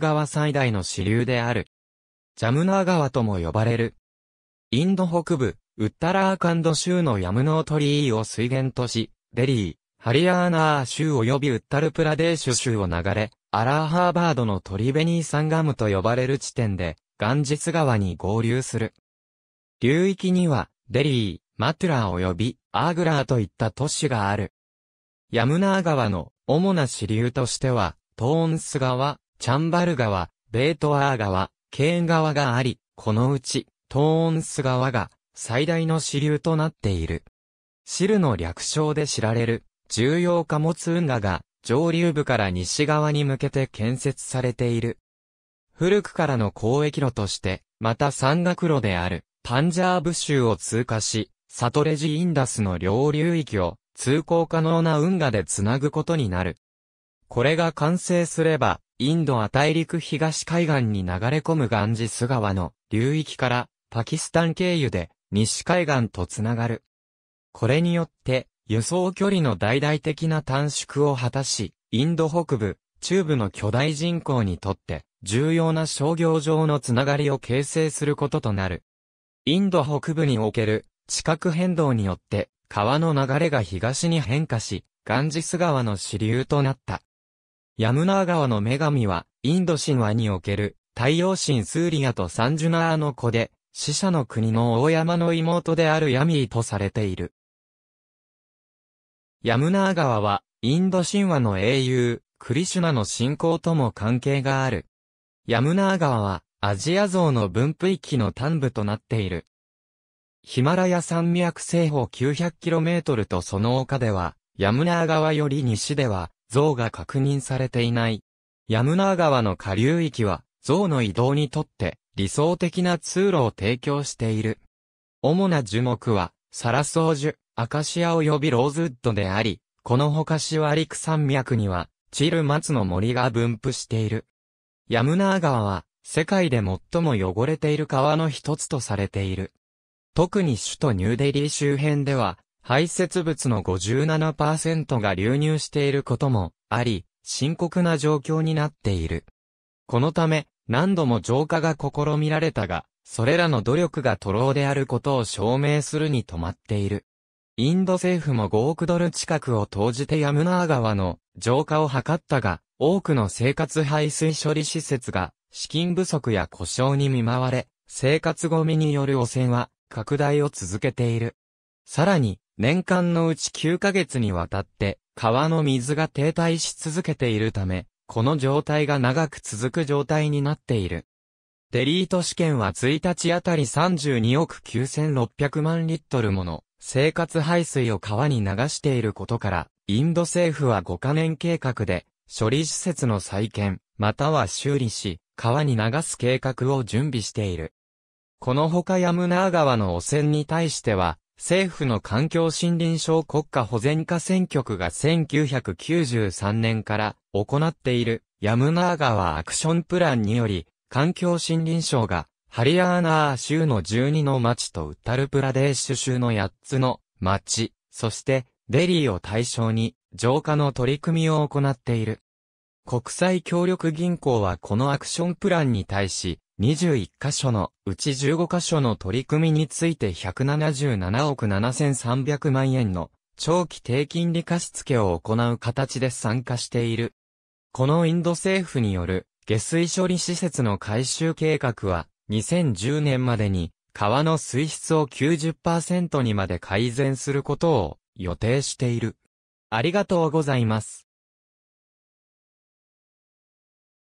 川最大の支流である。ジャムナー川とも呼ばれる。インド北部、ウッタラーカンド州のヤムノートリーを水源とし、デリー、ハリアーナー州及びウッタルプラデーシュ州を流れ、アラーハーバードのトリベニーサンガムと呼ばれる地点で、ガンジス川に合流する。流域には、デリー、マトゥラー及びアーグラーといった都市がある。ヤムナー川の主な支流としては、トーンス川、チャンバル川、ベートアー川、ケーン川があり、このうち、トーンス川が最大の支流となっている。シルの略称で知られる重要貨物運河が上流部から西側に向けて建設されている。古くからの交易路として、また山岳路であるパンジャーブ州を通過し、サトレジインダスの両流域を通行可能な運河でつなぐことになる。これが完成すれば、インド亜大陸東海岸に流れ込むガンジス川の流域からパキスタン経由で西海岸とつながる。これによって、輸送距離の大々的な短縮を果たし、インド北部、中部の巨大人口にとって重要な商業上のつながりを形成することとなる。インド北部における地殻変動によって川の流れが東に変化し、ガンジス川の支流となった。ヤムナー川の女神は、インド神話における、太陽神スーリアとサンジュナーの子で、死者の国の大山の妹であるヤミーとされている。ヤムナー川は、インド神話の英雄、クリシュナの信仰とも関係がある。ヤムナー川は、アジア像の分布域の端部となっている。ヒマラヤ山脈西方 900km とその丘では、ヤムナー川より西では、像が確認されていない。ヤムナー川の下流域は、像の移動にとって理想的な通路を提供している。主な樹木は、サラソウュ、アカシア及びローズウッドであり、この他シワリク山脈には、チル松の森が分布している。ヤムナー川は、世界で最も汚れている川の一つとされている。特に首都ニューデリー周辺では、排泄物の57%が流入していることもあり、深刻な状況になっている。このため、何度も浄化が試みられたが、それらの努力が徒労であることを証明するに止まっている。インド政府も5億ドル近くを投じてヤムナー川の浄化を図ったが、多くの生活排水処理施設が資金不足や故障に見舞われ、生活ゴミによる汚染は拡大を続けている。さらに、年間のうち9ヶ月にわたって、川の水が停滞し続けているため、この状態が長く続く状態になっている。デリート試験は1日あたり32億9600万リットルもの生活排水を川に流していることから、インド政府は5カ年計画で処理施設の再建、または修理し、川に流す計画を準備している。このほかヤムナー川の汚染に対しては、政府の環境森林省国家保全課選挙区が1993年から行っているヤムナー川アクションプランにより、環境森林省がハリアーナー州の12の町とウッタルプラデーシュ州の8つの町、そしてデリーを対象に浄化の取り組みを行っている。国際協力銀行はこのアクションプランに対し、21箇所のうち15箇所の取り組みについて177億7300万円の長期低金利貸付を行う形で参加している。このインド政府による下水処理施設の改修計画は2010年までに川の水質を90%にまで改善することを予定している。ありがとうございます。